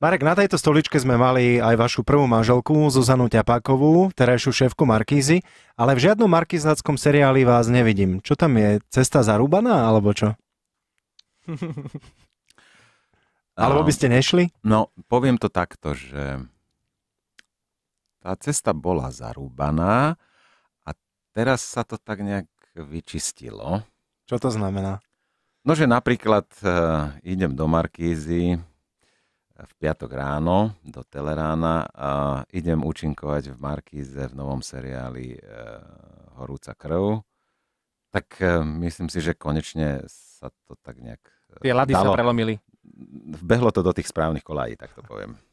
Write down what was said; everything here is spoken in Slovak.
Marek, na tejto stoličke sme mali aj vašu prvú manželku, Zuzanu Ťapákovú, terajšiu šéfku Markízy, ale v žiadnom markizáckom seriáli vás nevidím. Čo tam je? Cesta zarúbaná, alebo čo? alebo by ste nešli? No, poviem to takto, že tá cesta bola zarúbaná a teraz sa to tak nejak vyčistilo. Čo to znamená? No, že napríklad uh, idem do Markízy, v piatok ráno do Telerána a idem účinkovať v Markíze v novom seriáli e, Horúca krv. Tak e, myslím si, že konečne sa to tak nejak... E, Tie lady dalo. sa prelomili. Vbehlo to do tých správnych kolají, tak to poviem.